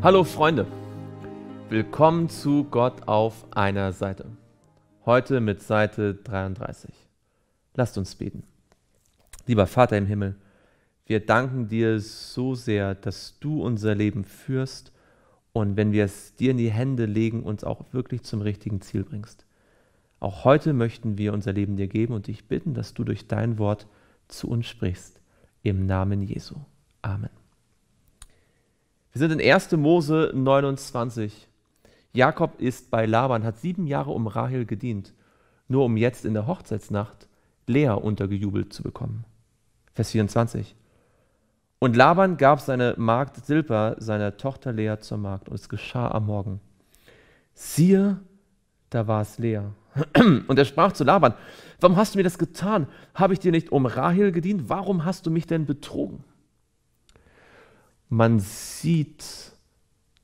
Hallo Freunde, willkommen zu Gott auf einer Seite. Heute mit Seite 33. Lasst uns beten. Lieber Vater im Himmel, wir danken dir so sehr, dass du unser Leben führst und wenn wir es dir in die Hände legen, uns auch wirklich zum richtigen Ziel bringst. Auch heute möchten wir unser Leben dir geben und dich bitten, dass du durch dein Wort zu uns sprichst. Im Namen Jesu. Amen. Wir sind in 1. Mose 29. Jakob ist bei Laban, hat sieben Jahre um Rahel gedient, nur um jetzt in der Hochzeitsnacht Lea untergejubelt zu bekommen. Vers 24. Und Laban gab seine Magd Silpa seiner Tochter Lea zur Magd, und es geschah am Morgen. Siehe, da war es Lea. Und er sprach zu Laban: Warum hast du mir das getan? Habe ich dir nicht um Rahel gedient? Warum hast du mich denn betrogen? Man sieht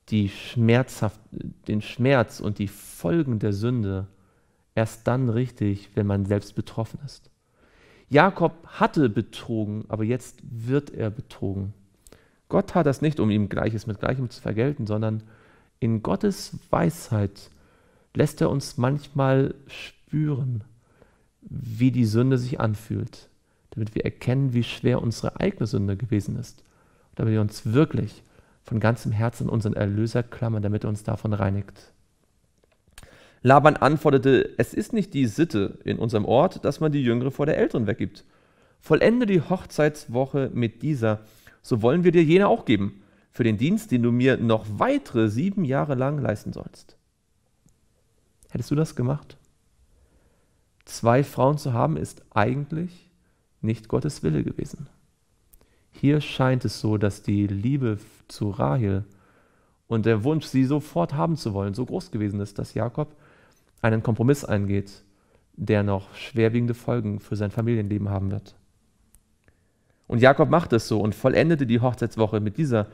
die schmerzhaft, den Schmerz und die Folgen der Sünde erst dann richtig, wenn man selbst betroffen ist. Jakob hatte betrogen, aber jetzt wird er betrogen. Gott tat das nicht, um ihm Gleiches mit Gleichem zu vergelten, sondern in Gottes Weisheit lässt er uns manchmal spüren, wie die Sünde sich anfühlt, damit wir erkennen, wie schwer unsere eigene Sünde gewesen ist damit wir uns wirklich von ganzem Herzen unseren Erlöser klammern, damit er uns davon reinigt. Laban antwortete, es ist nicht die Sitte in unserem Ort, dass man die Jüngere vor der Älteren weggibt. Vollende die Hochzeitswoche mit dieser, so wollen wir dir jene auch geben, für den Dienst, den du mir noch weitere sieben Jahre lang leisten sollst. Hättest du das gemacht? Zwei Frauen zu haben ist eigentlich nicht Gottes Wille gewesen. Hier scheint es so, dass die Liebe zu Rahel und der Wunsch, sie sofort haben zu wollen, so groß gewesen ist, dass Jakob einen Kompromiss eingeht, der noch schwerwiegende Folgen für sein Familienleben haben wird. Und Jakob machte es so und vollendete die Hochzeitswoche mit dieser.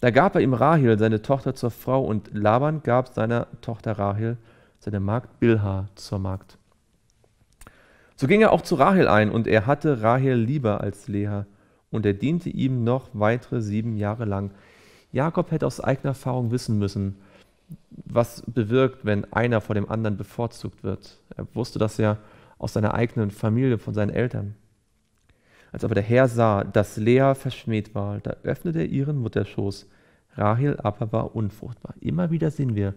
Da gab er ihm Rahel, seine Tochter, zur Frau, und Laban gab seiner Tochter Rahel, seine Magd Bilha, zur Magd. So ging er auch zu Rahel ein, und er hatte Rahel lieber als Leha, und er diente ihm noch weitere sieben Jahre lang. Jakob hätte aus eigener Erfahrung wissen müssen, was bewirkt, wenn einer vor dem anderen bevorzugt wird. Er wusste das ja aus seiner eigenen Familie, von seinen Eltern. Als aber der Herr sah, dass Lea verschmäht war, da öffnete er ihren Mutterschoß. Rahel aber war unfruchtbar. Immer wieder sehen wir,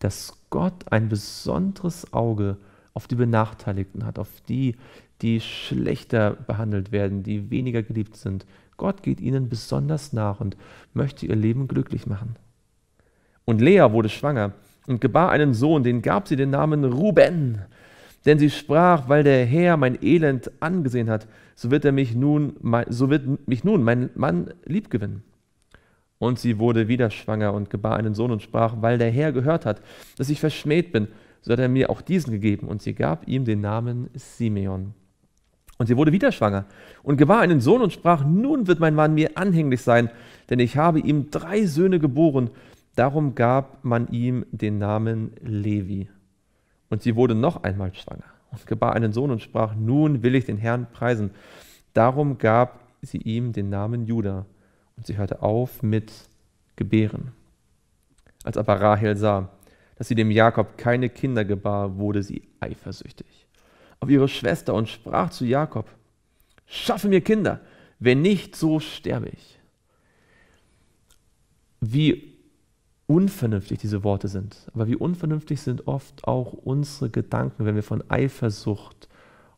dass Gott ein besonderes Auge auf die Benachteiligten hat, auf die, die schlechter behandelt werden, die weniger geliebt sind. Gott geht ihnen besonders nach und möchte ihr Leben glücklich machen. Und Lea wurde schwanger und gebar einen Sohn, den gab sie den Namen Ruben. Denn sie sprach, weil der Herr mein Elend angesehen hat, so wird, er mich, nun, so wird mich nun mein Mann liebgewinnen. Und sie wurde wieder schwanger und gebar einen Sohn und sprach, weil der Herr gehört hat, dass ich verschmäht bin, so hat er mir auch diesen gegeben. Und sie gab ihm den Namen Simeon. Und sie wurde wieder schwanger und gebar einen Sohn und sprach, nun wird mein Mann mir anhänglich sein, denn ich habe ihm drei Söhne geboren. Darum gab man ihm den Namen Levi. Und sie wurde noch einmal schwanger und gebar einen Sohn und sprach, nun will ich den Herrn preisen. Darum gab sie ihm den Namen Judah. Und sie hörte auf mit Gebären. Als aber Rahel sah, dass sie dem Jakob keine Kinder gebar, wurde sie eifersüchtig auf ihre Schwester und sprach zu Jakob, schaffe mir Kinder, wenn nicht, so sterbe ich. Wie unvernünftig diese Worte sind, aber wie unvernünftig sind oft auch unsere Gedanken, wenn wir von Eifersucht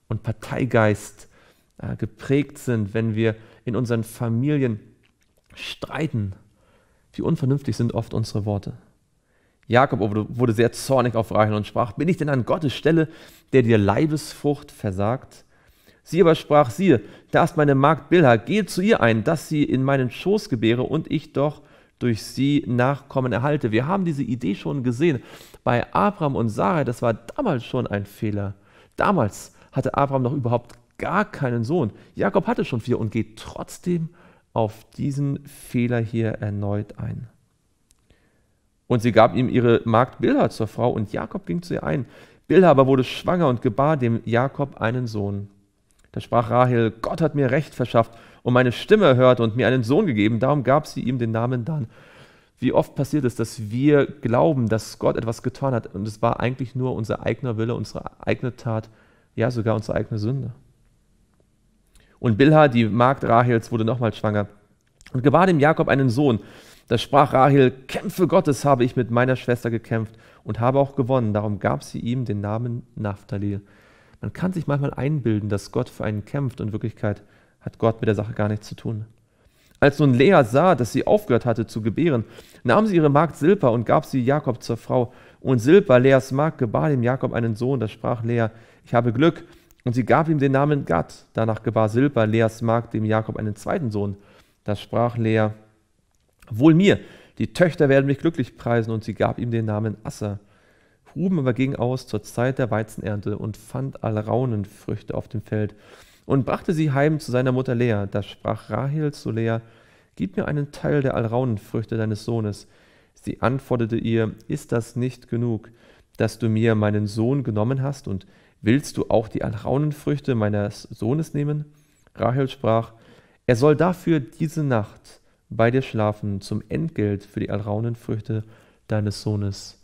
und Parteigeist äh, geprägt sind, wenn wir in unseren Familien streiten. Wie unvernünftig sind oft unsere Worte. Jakob wurde sehr zornig auf Rahel und sprach, bin ich denn an Gottes Stelle, der dir Leibesfrucht versagt? Sie aber sprach, siehe, da ist meine Magd Bilha, gehe zu ihr ein, dass sie in meinen Schoß gebäre und ich doch durch sie Nachkommen erhalte. Wir haben diese Idee schon gesehen bei Abraham und Sarah, das war damals schon ein Fehler. Damals hatte Abraham noch überhaupt gar keinen Sohn. Jakob hatte schon vier und geht trotzdem auf diesen Fehler hier erneut ein. Und sie gab ihm ihre Magd Bilha zur Frau, und Jakob ging zu ihr ein. Bilha aber wurde schwanger und gebar dem Jakob einen Sohn. Da sprach Rahel, Gott hat mir Recht verschafft und meine Stimme erhört und mir einen Sohn gegeben, darum gab sie ihm den Namen Dan. Wie oft passiert es, dass wir glauben, dass Gott etwas getan hat und es war eigentlich nur unser eigener Wille, unsere eigene Tat, ja sogar unsere eigene Sünde. Und Bilha, die Magd Rahels, wurde nochmal schwanger und gebar dem Jakob einen Sohn. Da sprach Rahel, Kämpfe Gottes habe ich mit meiner Schwester gekämpft und habe auch gewonnen. Darum gab sie ihm den Namen Naphtali. Man kann sich manchmal einbilden, dass Gott für einen kämpft und in Wirklichkeit hat Gott mit der Sache gar nichts zu tun. Als nun Lea sah, dass sie aufgehört hatte zu gebären, nahm sie ihre Magd Silpa und gab sie Jakob zur Frau. Und Silpa, Leas Magd, gebar dem Jakob einen Sohn. Da sprach Lea, ich habe Glück. Und sie gab ihm den Namen Gad. Danach gebar Silpa, Leas Magd, dem Jakob einen zweiten Sohn. Da sprach Lea, Wohl mir, die Töchter werden mich glücklich preisen, und sie gab ihm den Namen Asser. Ruben aber ging aus zur Zeit der Weizenernte und fand alle Raunenfrüchte auf dem Feld und brachte sie heim zu seiner Mutter Lea. Da sprach Rahel zu Lea, Gib mir einen Teil der Alraunenfrüchte deines Sohnes. Sie antwortete ihr, Ist das nicht genug, dass du mir meinen Sohn genommen hast, und willst du auch die Alraunenfrüchte meines Sohnes nehmen? Rahel sprach, Er soll dafür diese Nacht bei dir schlafen zum Entgelt für die erraunen Früchte deines Sohnes.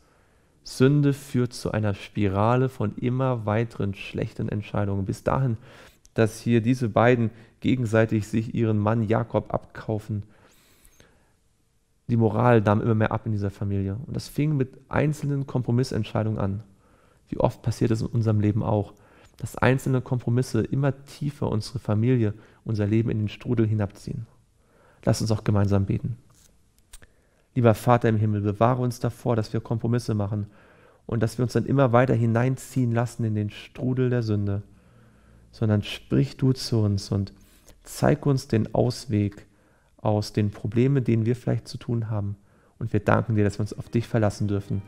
Sünde führt zu einer Spirale von immer weiteren schlechten Entscheidungen, bis dahin, dass hier diese beiden gegenseitig sich ihren Mann Jakob abkaufen. Die Moral nahm immer mehr ab in dieser Familie. Und das fing mit einzelnen Kompromissentscheidungen an. Wie oft passiert es in unserem Leben auch, dass einzelne Kompromisse immer tiefer unsere Familie, unser Leben in den Strudel hinabziehen. Lass uns auch gemeinsam beten. Lieber Vater im Himmel, bewahre uns davor, dass wir Kompromisse machen und dass wir uns dann immer weiter hineinziehen lassen in den Strudel der Sünde, sondern sprich du zu uns und zeig uns den Ausweg aus den Problemen, denen wir vielleicht zu tun haben. Und wir danken dir, dass wir uns auf dich verlassen dürfen.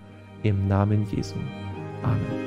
Im Namen Jesu. Amen.